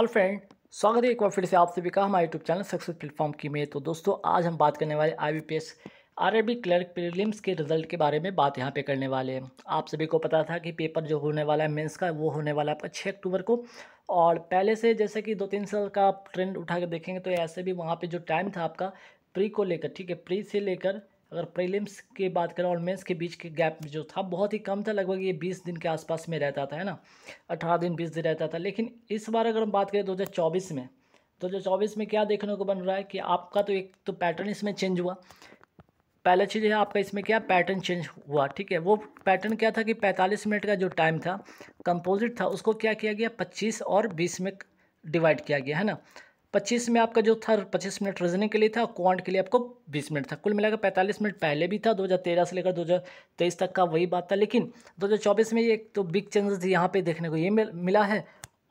hello friend स्वागत है एक बार फिर से आप सभी का हमारे यूट्यूब चैनल सक्सेस प्लेटफॉर्म की में तो दोस्तों आज हम बात करने वाले I B P S R clerk prelims के रिजल्ट के बारे में बात यहाँ पे करने वाले हैं आप सभी को पता था कि पेपर जो होने वाला है मेंस का वो होने वाला है आपका छः अक्टूबर को और पहले से जैसे कि दो तीन साल का ट्रेंड उठा कर देखेंगे तो ऐसे भी वहाँ पर जो टाइम था आपका प्री को लेकर ठीक है प्री से लेकर अगर प्रीलिम्स की बात करें और मेंस के बीच के गैप जो था बहुत ही कम था लगभग ये बीस दिन के आसपास में रहता था है ना अठारह दिन बीस दिन रहता था लेकिन इस बार अगर हम बात करें दो हज़ार चौबीस में तो दो हज़ार चौबीस में क्या देखने को बन रहा है कि आपका तो एक तो पैटर्न इसमें चेंज हुआ पहला चीज़ है आपका इसमें क्या पैटर्न चेंज हुआ ठीक है वो पैटर्न क्या था कि पैंतालीस मिनट का जो टाइम था कंपोजिट था उसको क्या किया गया पच्चीस और बीस में डिवाइड किया गया है ना पच्चीस में आपका जो था पच्चीस मिनट रीजनिंग के लिए था क्वांट के लिए आपको बीस मिनट था कुल मिलाकर पैंतालीस मिनट पहले भी था दो हज़ार तेरह से लेकर दो हज़ार तेईस तक का वही बात था लेकिन दो हज़ार चौबीस में ये एक तो बिग चेंजेस यहाँ पे देखने को ये मिला है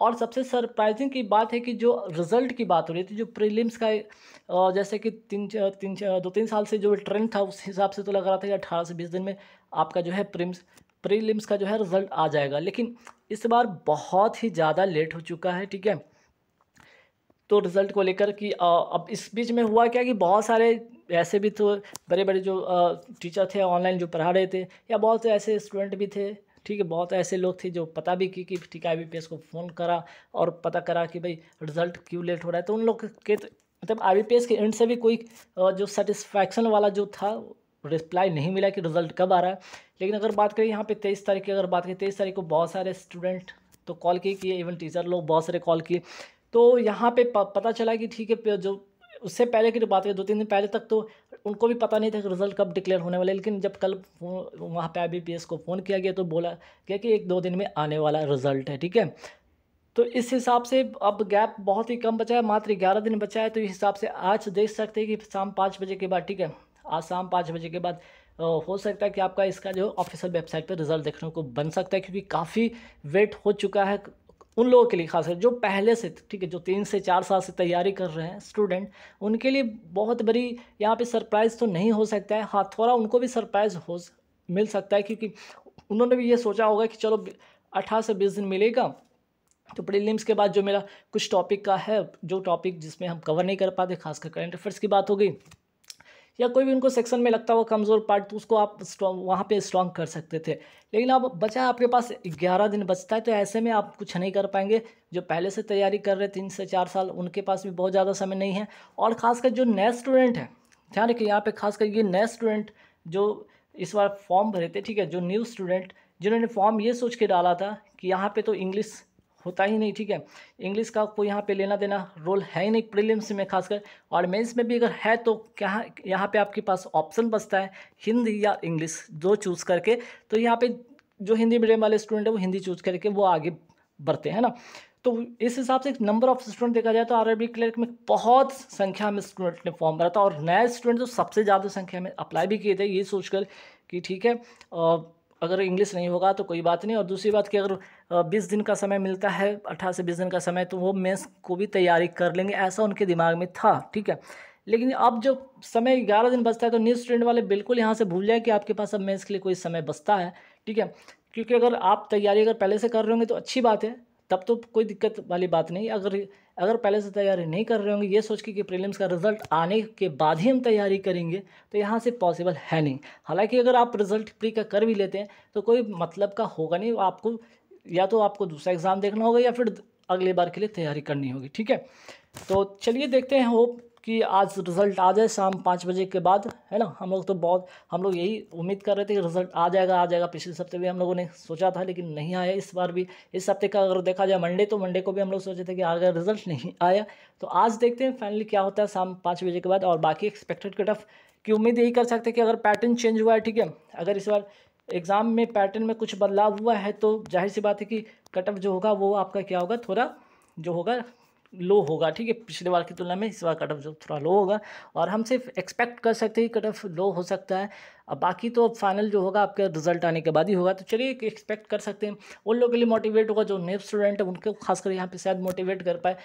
और सबसे सरप्राइजिंग की बात है कि जो रिजल्ट की बात हो रही थी जो प्रीलिम्स का जैसे कि तीन तीन दो तीन साल से जो ट्रेंड था उस हिसाब से तो लग रहा था कि अठारह से बीस दिन में आपका जो है प्रीम्स प्रीलिम्स का जो है रिज़ल्ट आ जाएगा लेकिन इस बार बहुत ही ज़्यादा लेट हो चुका है ठीक है तो रिज़ल्ट को लेकर कि अब इस बीच में हुआ क्या कि बहुत सारे ऐसे भी तो बड़े बड़े जो टीचर थे ऑनलाइन जो पढ़ा रहे थे या बहुत ऐसे स्टूडेंट भी थे ठीक है बहुत ऐसे लोग थे जो पता भी की कि ठीक है आई को फ़ोन करा और पता करा कि भाई रिज़ल्ट क्यों लेट हो रहा है तो उन लोग के तो, मतलब आई के एंड से भी कोई जो सेटिस्फैक्शन वाला जो था रिप्लाई नहीं मिला कि रिज़ल्ट कब आ रहा है लेकिन अगर बात करें यहाँ पे तेईस तारीख की अगर बात करें तेईस तारीख को बहुत सारे स्टूडेंट तो कॉल किए कि इवन टीचर लोग बहुत सारे कॉल किए तो यहाँ पे पता चला कि ठीक है जो उससे पहले की जो बात है दो तीन दिन पहले तक तो उनको भी पता नहीं था कि रिज़ल्ट कब डिक्लेयर होने वाला है लेकिन जब कल वहाँ पे आई को फ़ोन किया गया तो बोला गया कि एक दो दिन में आने वाला रिज़ल्ट है ठीक है तो इस हिसाब से अब गैप बहुत ही कम बचा है मात्र ग्यारह दिन बचा है तो इस हिसाब से आज देख सकते हैं कि शाम पाँच बजे के बाद ठीक है आज शाम पाँच बजे के बाद हो सकता है कि आपका इसका जो ऑफिशियल वेबसाइट पर रिज़ल्ट देखने को बन सकता है क्योंकि काफ़ी वेट हो चुका है उन लोगों के लिए खास है जो पहले से ठीक है जो तीन से चार साल से तैयारी कर रहे हैं स्टूडेंट उनके लिए बहुत बड़ी यहाँ पे सरप्राइज़ तो नहीं हो सकता है हाँ थोड़ा उनको भी सरप्राइज़ हो मिल सकता है क्योंकि उन्होंने भी ये सोचा होगा कि चलो अठारह से बीस दिन मिलेगा तो प्रीलिम्स के बाद जो मेरा कुछ टॉपिक का है जो टॉपिक जिसमें हम कवर नहीं कर पाते खासकर करंट अफेयर्स की बात हो गई या कोई भी उनको सेक्शन में लगता हुआ कमज़ोर पार्ट तो उसको आप स्ट्रॉन्ग वहाँ पे स्ट्रॉन्ग कर सकते थे लेकिन अब बचा आपके पास ग्यारह दिन बचता है तो ऐसे में आप कुछ नहीं कर पाएंगे जो पहले से तैयारी कर रहे तीन से चार साल उनके पास भी बहुत ज़्यादा समय नहीं है और ख़ासकर जो नए स्टूडेंट हैं ध्यान रखिए यहाँ पर खासकर ये नए स्टूडेंट जो इस बार फॉर्म भरे थे ठीक है जो न्यू स्टूडेंट जिन्होंने फॉर्म ये सोच के डाला था कि यहाँ पर तो इंग्लिश होता ही नहीं ठीक है इंग्लिश का कोई यहाँ पे लेना देना रोल है ही नहीं प्रीलिम्स में खासकर और मेंस में भी अगर है तो क्या यहाँ पे आपके पास ऑप्शन बचता है हिंदी या इंग्लिश जो चूज़ करके तो यहाँ पे जो हिंदी मीडियम वाले स्टूडेंट है वो हिंदी चूज़ करके वो आगे बढ़ते हैं ना तो इस हिसाब से नंबर ऑफ स्टूडेंट देखा जाए तो आरबी क्लर्क में बहुत संख्या में स्टूडेंट ने फॉर्म भरा था और नए स्टूडेंट तो सबसे ज़्यादा संख्या में अप्लाई भी किए थे ये सोचकर कि ठीक है अगर इंग्लिश नहीं होगा तो कोई बात नहीं और दूसरी बात कि अगर बीस दिन का समय मिलता है 18 से बीस दिन का समय तो वो मेंस को भी तैयारी कर लेंगे ऐसा उनके दिमाग में था ठीक है लेकिन अब जो समय ग्यारह दिन बचता है तो न्यू स्टूडेंट वाले बिल्कुल यहाँ से भूल जाए कि आपके पास अब मेंस के लिए कोई समय बचता है ठीक है क्योंकि अगर आप तैयारी अगर पहले से कर रहे होंगे तो अच्छी बात है तब तो कोई दिक्कत वाली बात नहीं अगर अगर पहले से तैयारी नहीं कर रहे होंगे ये सोच के कि प्रीलिम्स का रिजल्ट आने के बाद ही हम तैयारी करेंगे तो यहाँ से पॉसिबल है नहीं हालांकि अगर आप रिजल्ट प्री का कर भी लेते हैं तो कोई मतलब का होगा नहीं आपको या तो आपको दूसरा एग्ज़ाम देखना होगा या फिर अगले बार के लिए तैयारी करनी होगी ठीक है तो चलिए देखते हैं होप कि आज रिज़ल्ट आ जाए शाम पाँच बजे के बाद है ना हम लोग तो बहुत हम लोग यही उम्मीद कर रहे थे कि रिज़ल्ट आ जाएगा आ जाएगा पिछले हफ्ते भी हम लोगों ने सोचा था लेकिन नहीं आया इस बार भी इस हफ्ते का अगर देखा जाए मंडे तो मंडे को भी हम लोग सोचे थे कि आ गया रिज़ल्ट नहीं आया तो आज देखते हैं फाइनली क्या होता है शाम पाँच बजे के बाद और बाकी एक्सपेक्टेड कट ऑफ की उम्मीद यही कर सकते कि अगर पैटर्न चेंज हुआ है ठीक है अगर इस बार एग्ज़ाम में पैटर्न में कुछ बदलाव हुआ है तो जाहिर सी बात है कि कट ऑफ जो होगा वो आपका क्या होगा थोड़ा जो होगा लो होगा ठीक है पिछले बार की तुलना में इस बार कट ऑफ जो थोड़ा लो होगा और हम सिर्फ एक्सपेक्ट कर सकते हैं कट ऑफ लो हो सकता है अब बाकी तो फाइनल जो होगा आपके रिजल्ट आने के बाद ही होगा तो चलिए एक्सपेक्ट कर सकते हैं उन लोगों के लिए मोटिवेट होगा जो नए स्टूडेंट है उनको खासकर यहाँ पर शायद मोटिवेट कर पाए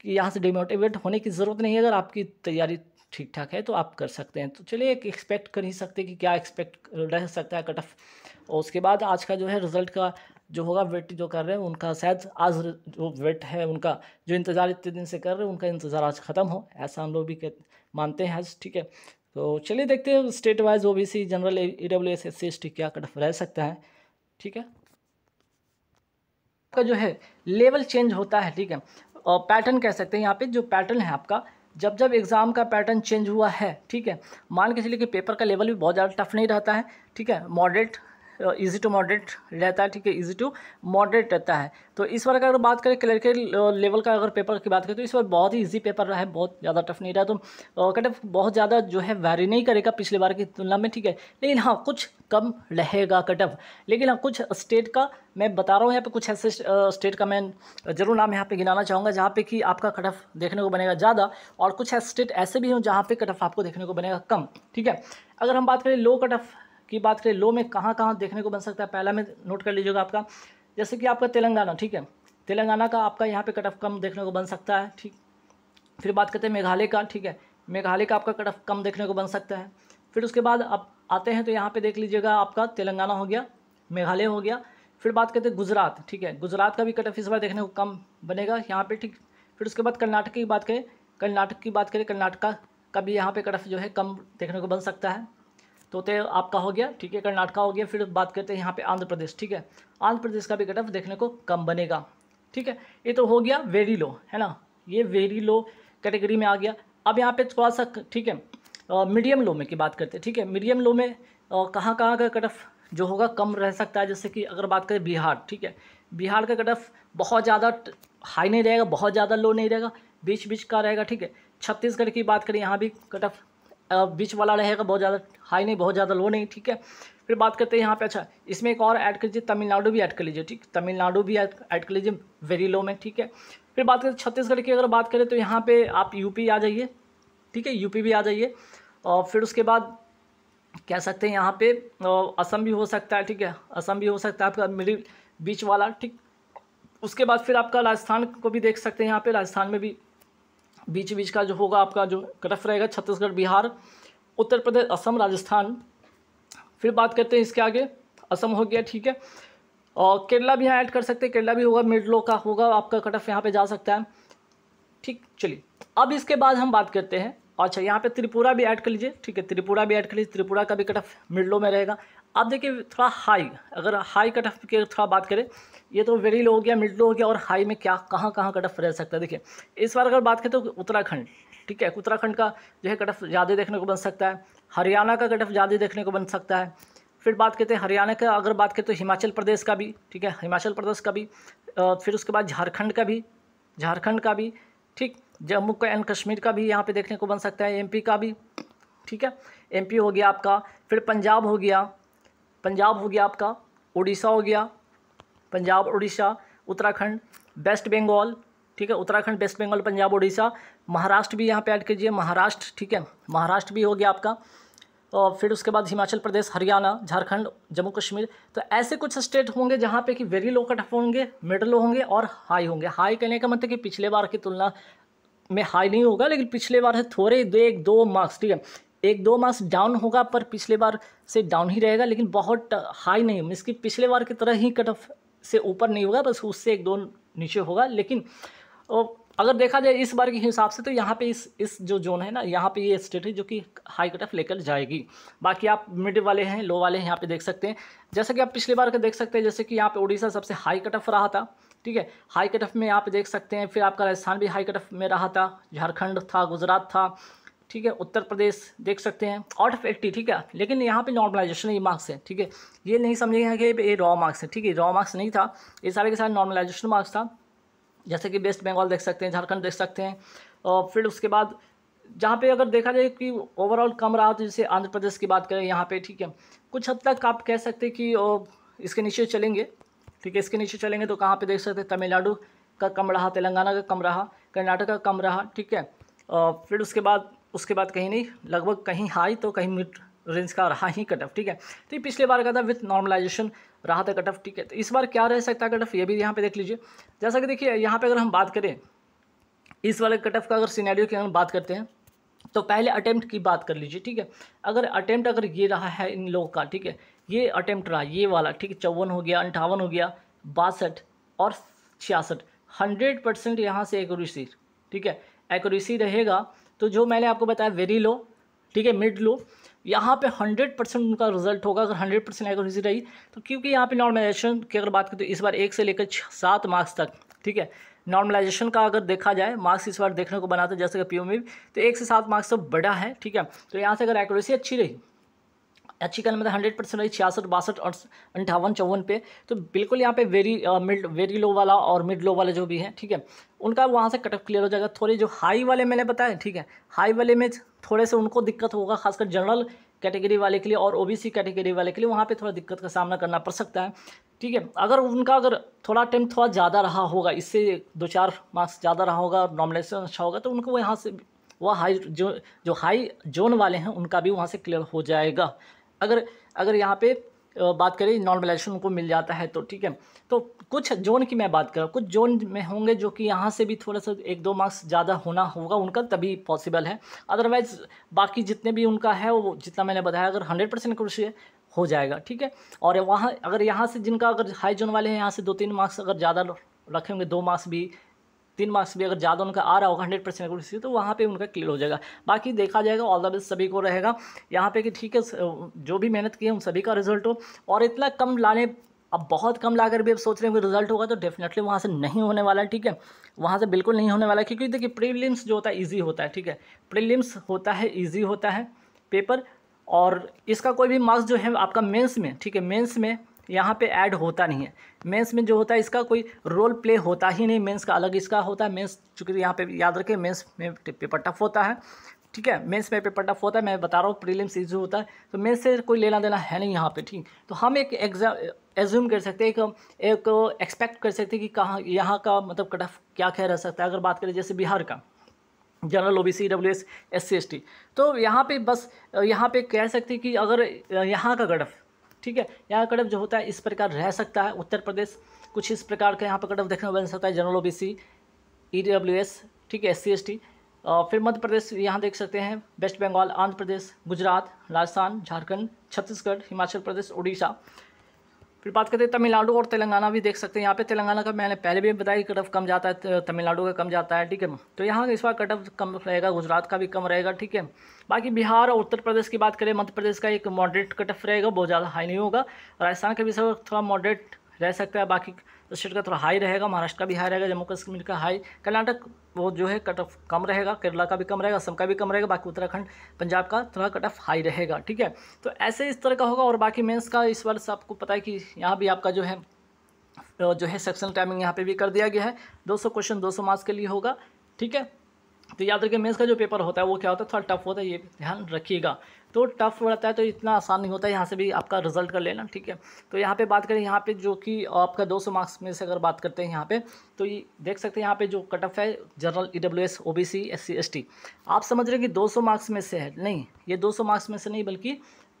कि यहाँ से डिमोटिवेट होने की ज़रूरत नहीं है अगर आपकी तैयारी ठीक ठाक है तो आप कर सकते हैं तो चलिए एक एक्सपेक्ट कर ही सकते कि क्या एक्सपेक्ट रह सकता है कट ऑफ और उसके बाद आज का जो है रिजल्ट का जो होगा वेट जो कर रहे हैं उनका शायद आज जो वेट है उनका जो इंतज़ार इतने दिन से कर रहे हैं उनका इंतज़ार आज ख़त्म हो ऐसा हम लोग भी मानते हैं आज ठीक है तो चलिए देखते हैं state wise O B C general E W S S C S T क्या कट रह सकता है ठीक है का जो है लेवल चेंज होता है ठीक है और पैटर्न कह सकते हैं यहाँ पे जो पैटर्न है आपका जब जब एग्ज़ाम का पैटर्न चेंज हुआ है ठीक है मान के चलिए कि पेपर का लेवल भी बहुत ज़्यादा टफ नहीं रहता है ठीक है मॉडरेट ईजी टू मॉडरेट रहता है ठीक है ईजी टू मॉडरेट रहता है तो इस बार का अगर बात करें के लेवल का अगर पेपर की बात करें तो इस बार बहुत ही ईजी पेपर रहा है बहुत ज़्यादा टफ नहीं रहा तो कट बहुत ज़्यादा जो है वैरी नहीं करेगा पिछले बार की तुलना में ठीक है लेकिन हाँ कुछ कम रहेगा कट ऑफ लेकिन हाँ कुछ स्टेट का मैं बता रहा हूँ यहाँ पे कुछ ऐसे स्टेट का मैं जरूर नाम यहाँ पे गिनाना चाहूँगा जहाँ पे कि आपका कट ऑफ देखने को बनेगा ज़्यादा और कुछ स्टेट ऐसे भी हों जहाँ पे कट ऑफ आपको देखने को बनेगा कम ठीक है अगर हम बात करें लो कट ऑफ की बात करें लो में कहाँ कहाँ देखने को बन सकता है पहला में नोट कर लीजिएगा आपका जैसे कि आपका तेलंगाना ठीक है तेलंगाना का आपका यहाँ पे कट ऑफ कम देखने को बन सकता है ठीक फिर बात करते हैं मेघालय का ठीक है मेघालय का आपका कट ऑफ कम देखने को बन सकता है फिर उसके बाद आप आते हैं तो यहाँ पे देख लीजिएगा आपका तेलंगाना हो गया मेघालय हो गया फिर बात करते हैं गुजरात ठीक है गुजरात का भी कट ऑफ इस बार देखने को कम बनेगा यहाँ पर ठीक फिर उसके बाद कर्नाटक की बात करें कर्नाटक की बात करें कर्नाटका का भी यहाँ पर कट ऑफ जो है कम देखने को बन सकता है तो ते आपका हो गया ठीक है कर्नाटका हो गया फिर बात करते हैं यहाँ पे आंध्र प्रदेश ठीक है आंध्र प्रदेश का भी कटअप देखने को कम बनेगा ठीक है ये तो हो गया वेरी लो है ना ये वेरी लो कैटेगरी में आ गया अब यहाँ पे थोड़ा सा ठीक है मीडियम लो में की बात करते हैं ठीक है मीडियम लो में कहाँ कहाँ का कटअप जो होगा कम रह सकता है जैसे कि अगर बात करें बिहार ठीक है बिहार का कटअप बहुत ज़्यादा हाई नहीं रहेगा बहुत ज़्यादा लो नहीं रहेगा बीच बीच का रहेगा ठीक है छत्तीसगढ़ की बात करें यहाँ भी कटअप बीच वाला रहेगा बहुत ज़्यादा हाई नहीं बहुत ज़्यादा लो नहीं ठीक है फिर बात करते हैं यहाँ पे अच्छा इसमें एक और ऐड कर लीजिए तमिलनाडु भी ऐड कर लीजिए ठीक तमिलनाडु भी ऐड कर लीजिए वेरी लो में ठीक है फिर बात करें छत्तीसगढ़ की अगर बात करें तो यहाँ पे आप यूपी आ जाइए ठीक है यूपी भी आ जाइए और फिर उसके बाद कह सकते हैं यहाँ पे असम भी हो सकता है ठीक है असम भी हो सकता है आपका मिडिल बीच वाला ठीक उसके बाद फिर आपका राजस्थान को भी देख सकते हैं यहाँ पर राजस्थान में भी बीच बीच का जो होगा आपका जो रफ रहेगा छत्तीसगढ़ बिहार उत्तर प्रदेश असम राजस्थान फिर बात करते हैं इसके आगे असम हो गया ठीक है और केरला भी यहाँ ऐड कर सकते हैं केरला भी होगा मिडलो का होगा आपका कट ऑफ यहाँ पर जा सकता है ठीक चलिए अब इसके बाद हम बात करते हैं अच्छा यहाँ पे त्रिपुरा भी ऐड कर लीजिए ठीक है त्रिपुरा भी ऐड कर लीजिए त्रिपुरा का भी कट ऑफ मिडलो में रहेगा आप देखिए थोड़ा हाई अगर हाई कट ऑफ की थोड़ा बात करें ये तो वेरी लो हो गया मिड लो हो गया और हाई में क्या कहाँ कहाँ कट ऑफ रह सकता है देखिए इस बार अगर बात करें तो उत्तराखंड ठीक है उत्तराखंड का जो है कट ऑफ ज़्यादा देखने को बन सकता है हरियाणा का कट ऑफ ज़्यादा देखने को बन सकता है फिर बात करते हैं हरियाणा का अगर बात करें तो हिमाचल प्रदेश का भी ठीक है हिमाचल प्रदेश का भी फिर उसके बाद झारखंड का भी झारखंड का भी ठीक जम्मू का एंड कश्मीर का भी यहाँ पे देखने को बन सकता है एमपी का भी ठीक है एमपी हो गया आपका फिर पंजाब हो गया पंजाब हो गया आपका उड़ीसा हो गया पंजाब उड़ीसा उत्तराखंड वेस्ट बंगाल ठीक है उत्तराखंड वेस्ट बंगाल पंजाब उड़ीसा महाराष्ट्र भी यहाँ पे ऐड कीजिए महाराष्ट्र ठीक है महाराष्ट्र भी हो गया आपका और फिर उसके बाद हिमाचल प्रदेश हरियाणा झारखंड जम्मू कश्मीर तो ऐसे कुछ स्टेट होंगे जहाँ पे कि वेरी लो कट होंगे मिडल होंगे और हाई होंगे हाई कहने का मतलब कि पिछले बार की तुलना में हाई नहीं होगा लेकिन पिछले बार है थोड़े दो एक दो मार्क्स ठीक है एक दो मास डाउन होगा पर पिछले बार से डाउन ही रहेगा लेकिन बहुत हाई नहीं मीन्स कि पिछले बार की तरह ही कट ऑफ से ऊपर नहीं होगा बस उससे एक दो नीचे होगा लेकिन अगर देखा जाए इस बार के हिसाब से तो यहाँ पे इस इस जो जोन है ना यहाँ पे ये स्टेट है जो कि हाई कट ऑफ लेकर जाएगी बाकी आप मिड वाले हैं लो वाले हैं यहाँ पे देख सकते हैं जैसे कि आप पिछले बार का देख सकते हैं जैसे कि यहाँ पे उड़ीसा सबसे हाई कट ऑफ रहा था ठीक है हाई कट ऑफ में यहाँ देख सकते हैं फिर आपका राजस्थान भी हाई कट ऑफ में रहा था झारखंड था गुजरात था ठीक है उत्तर प्रदेश देख सकते हैं आउट ऑफ एट्टी ठीक है लेकिन यहाँ पे नॉर्मलाइजेशन ये मार्क्स है ठीक है ये नहीं समझेंगे कि ये रॉ मार्क्स है ठीक है रॉ मार्क्स नहीं था ये सारे के सारे नॉर्मलाइजेशन मार्क्स था जैसे कि वेस्ट बंगाल देख सकते हैं झारखंड देख सकते हैं और फिर उसके बाद जहाँ पे अगर देखा जाए कि ओवरऑल कम रहा तो जैसे आंध्र प्रदेश की बात करें यहाँ पे ठीक है कुछ हद तक आप कह सकते हैं कि इसके नीचे चलेंगे ठीक है इसके नीचे चलेंगे तो कहाँ पे देख सकते हैं तमिलनाडु का कम रहा तेलंगाना का कम रहा कर्नाटक का कम रहा ठीक है और फिर उसके बाद उसके बाद कहीं नहीं लगभग कहीं हाई तो कहीं मिड रेंज का रहा ही कट ऑफ ठीक है तो ये पिछले बार का था विथ नॉर्मलाइजेशन रहा था कट ऑफ ठीक है तो इस बार क्या रह सकता है कट ऑफ ये भी यहाँ पे देख लीजिए जैसा कि देखिए यहाँ पे अगर हम बात करें इस वाले कट ऑफ का अगर सीनारियो की हम बात करते हैं तो पहले अटैम्प्ट की बात कर लीजिए ठीक है अगर अटैम्प्ट अगर ये रहा है इन लोगों का ठीक है ये अटैम्प्ट रहा ये वाला ठीक है चौवन हो गया अंठावन हो गया बासठ और छियासठ हंड्रेड परसेंट यहाँ से एक ठीक है एक रहेगा तो जो मैंने आपको बताया वेरी लो ठीक है मिड लो यहाँ पे 100 परसेंट उनका रिजल्ट होगा अगर 100 परसेंट एक्यूरेसी रही तो क्योंकि यहाँ पे नॉर्मलाइजेशन की अगर बात करें तो इस बार एक से लेकर सात मार्क्स तक ठीक है नॉर्मलाइजेशन का अगर देखा जाए मार्क्स इस बार देखने को बना था जैसे कि पी में e तो एक से सात मार्क्स तो बड़ा है ठीक है तो यहाँ से अगर एक्यूरेसी अच्छी रही अच्छी कल मतलब हंड्रेड परसेंट रही छियासठ बासठ अंठावन चौवन पे तो बिल्कुल यहाँ पे वेरी मिड वेरी लो वाला और मिड लो वाला जो भी है ठीक है उनका वहाँ से कटअप क्लियर हो जाएगा थोड़े जो हाई वाले मैंने बताया ठीक है हाई वाले में थोड़े से उनको दिक्कत होगा खासकर जनरल कैटेगरी वाले के लिए और ओ कैटेगरी वाले के लिए वहाँ पर थोड़ा दिक्कत का सामना करना पड़ सकता है ठीक है अगर उनका अगर थोड़ा टाइम थोड़ा ज़्यादा रहा होगा इससे दो चार मार्क्स ज़्यादा रहा होगा और नॉमिनेशन अच्छा होगा तो उनको यहाँ से वह हाई जो जो हाई जोन वाले हैं उनका भी वहाँ से क्लियर हो जाएगा अगर अगर यहाँ पे बात करें नॉर्मलाइजेशन उनको मिल जाता है तो ठीक है तो कुछ जोन की मैं बात कर रहा हूँ कुछ जोन में होंगे जो कि यहाँ से भी थोड़ा सा एक दो मार्क्स ज़्यादा होना होगा उनका तभी पॉसिबल है अदरवाइज़ बाकी जितने भी उनका है वो जितना मैंने बताया अगर हंड्रेड परसेंट कुर्सी है हो जाएगा ठीक है और वहाँ अगर यहाँ से जिनका अगर हाई जोन वाले हैं यहाँ से दो तीन मार्क्स अगर ज़्यादा रखेंगे दो मार्क्स भी तीन मार्क्स भी अगर ज़्यादा उनका आ रहा होगा हंड्रेड परसेंट एक्यूरेसी तो वहाँ पर उनका क्लियर हो जाएगा बाकी देखा जाएगा ऑल द बेस्ट सभी को रहेगा यहाँ पर कि ठीक है जो भी मेहनत की है उन सभी का रिजल्ट हो और इतना कम लाने अब बहुत कम लाकर भी अब सोच रहे हैं कि रिजल्ट होगा तो डेफिनेटली वहाँ से नहीं होने वाला है ठीक है वहाँ से बिल्कुल नहीं होने वाला है क्योंकि देखिए प्रीलिम्स जो होता है ईजी होता है ठीक है प्रीलिम्स होता है ईजी होता है पेपर और इसका कोई भी मार्क्स जो है आपका मेंस में ठीक है मेंस में यहाँ पे ऐड होता नहीं है मेंस में जो होता है इसका कोई रोल प्ले होता ही नहीं मेंस का अलग इसका होता है मेंस चूँकि यहाँ पे याद रखें मेंस में पेपर टफ होता है ठीक है मेंस में पेपर टफ होता है मैं बता रहा हूँ प्रीलिम्स इजी होता है तो मेंस से कोई लेना देना है नहीं यहाँ पे ठीक तो हम एक एग्जाम एज्यूम कर सकते हैं एक एक्सपेक्ट कर सकते हैं कि कहाँ यहाँ का मतलब कट ऑफ क्या क्या रह सकता है अगर बात करें जैसे बिहार का general O B C W S S C S T तो यहाँ पे बस यहाँ पे कह सकते हैं कि अगर यहाँ का गडफ ठीक है यहाँ कटअप जो होता है इस प्रकार रह सकता है उत्तर प्रदेश कुछ इस प्रकार का यहाँ पर कटअप देखने को मिल सकता है general O B C E W S ठीक है एस सी एस टी फिर मध्य प्रदेश यहाँ देख सकते हैं वेस्ट बंगाल आंध्र प्रदेश गुजरात राजस्थान झारखंड छत्तीसगढ़ हिमाचल प्रदेश उड़ीसा फिर बात करते हैं तमिलनाडु और तेलंगाना भी देख सकते हैं यहाँ पे तेलंगाना का मैंने पहले भी बताया कट ऑफ कम जाता है तमिलनाडु का कम जाता है ठीक है तो यहाँ इस बार कट ऑफ कम रहेगा गुजरात का भी कम रहेगा ठीक है बाकी बिहार और उत्तर प्रदेश की बात करें मध्य प्रदेश का एक मॉडरेट कट ऑफ रहेगा बहुत ज़्यादा हाई नहीं होगा राजस्थान का भी सब थोड़ा मॉडरेट रह सकता है बाकी स्टेट का थोड़ा हाई रहेगा महाराष्ट्र का भी हाई रहेगा जम्मू कश्मीर का हाई कर्नाटक वो जो है कट ऑफ कम रहेगा केरला का भी कम रहेगा असम का भी कम रहेगा बाकी उत्तराखंड पंजाब का थोड़ा कट ऑफ हाई रहेगा ठीक है तो ऐसे इस तरह का होगा और बाकी मेंस का इस वर्ष आपको पता है कि यहाँ भी आपका जो है जो है सेक्शन टाइमिंग यहाँ पर भी कर दिया गया है दो क्वेश्चन दो मार्क्स के लिए होगा ठीक है तो याद रखिए मेंस का जो पेपर होता है वो क्या होता है थोड़ा टफ होता है ये ध्यान रखिएगा तो टफ़ रहता है तो इतना आसान नहीं होता है यहाँ से भी आपका रिजल्ट कर लेना ठीक है तो यहाँ पे बात करें यहाँ पे जो कि आपका 200 मार्क्स में से अगर बात करते हैं यहाँ पे तो ये देख सकते हैं यहाँ पे जो कट ऑफ है general E W S O B C S C S T आप समझ रहे हैं कि 200 मार्क्स में से है नहीं ये 200 मार्क्स में से नहीं बल्कि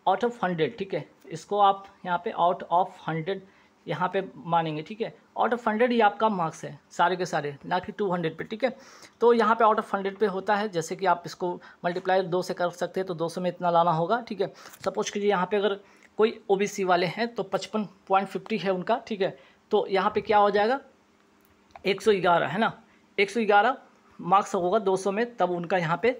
आउट ऑफ हंड्रेड ठीक है इसको आप यहाँ पर आउट ऑफ हंड्रेड यहाँ पे मानेंगे ठीक है आउट ऑफ हंड्रेड ये आपका मार्क्स है सारे के सारे ना कि टू हंड्रेड पर ठीक है तो यहाँ पे आउट ऑफ हंड्रेड पे होता है जैसे कि आप इसको मल्टीप्लाई दो से कर सकते हैं तो दो सौ में इतना लाना होगा ठीक है सपोज कीजिए यहाँ पे अगर कोई ओ वाले हैं तो पचपन पॉइंट फिफ्टी है उनका ठीक है तो यहाँ पर क्या हो जाएगा एक सौ ग्यारह है ना एक सौ ग्यारह मार्क्स होगा दो सौ में तब उनका यहाँ पर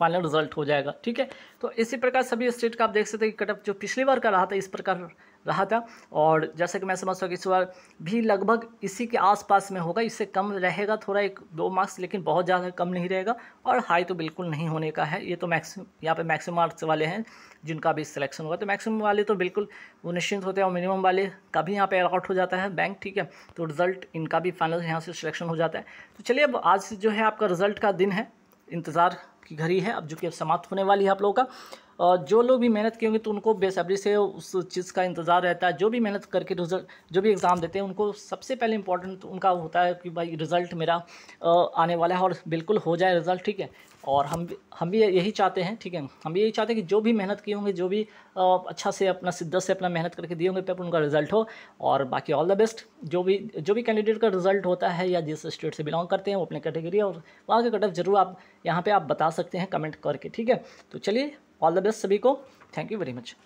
फाइनल रिजल्ट हो जाएगा ठीक है तो इसी प्रकार सभी स्टेट का आप देख सकते हैं कि कटअप जो पिछली बार का रहा था इस प्रकार रहा था और जैसे कि मैं समझता हूँ कि इस बार भी लगभग इसी के आसपास में होगा इससे कम रहेगा थोड़ा एक दो मार्क्स लेकिन बहुत ज़्यादा कम नहीं रहेगा और हाई तो बिल्कुल नहीं होने का है ये तो मैक्सिम यहाँ पे मैक्सिमम मार्क्स वाले हैं जिनका भी सिलेक्शन होगा तो मैक्सिमम वाले तो बिल्कुल वो निश्चिंत होते हैं और मिनिमम वाले का भी यहाँ पर अलॉट हो जाता है बैंक ठीक है तो रिजल्ट इनका भी फाइनल यहाँ से सिलेक्शन हो जाता है तो चलिए अब आज जो है आपका रिजल्ट का दिन है इंतज़ार की घड़ी है अब जो कि समाप्त होने वाली है आप लोगों का जो लोग भी मेहनत किए होंगे तो उनको बेसब्री से उस चीज़ का इंतज़ार रहता है जो भी मेहनत करके रिजल्ट जो भी एग्ज़ाम देते हैं उनको सबसे पहले इंपॉर्टेंट तो उनका होता है कि भाई रिज़ल्ट मेरा आने वाला है और बिल्कुल हो जाए रिज़ल्ट ठीक है और हम भी हम भी यही चाहते हैं ठीक है हम भी यही चाहते हैं कि जो भी मेहनत किए होंगे जो भी अच्छा से अपना शिद्दत से अपना मेहनत करके दिए होंगे पेपर उनका रिजल्ट हो और बाकी ऑल द बेस्ट जो भी जो भी कैंडिडेट का रिजल्ट होता है या जिस स्टेट से बिलोंग करते हैं वो अपने कैटेगरी और वहाँ के कटअप जरूर आप यहाँ पर आप बता सकते हैं कमेंट करके ठीक है तो चलिए ऑल द बेस्ट सभी को थैंक यू वेरी मच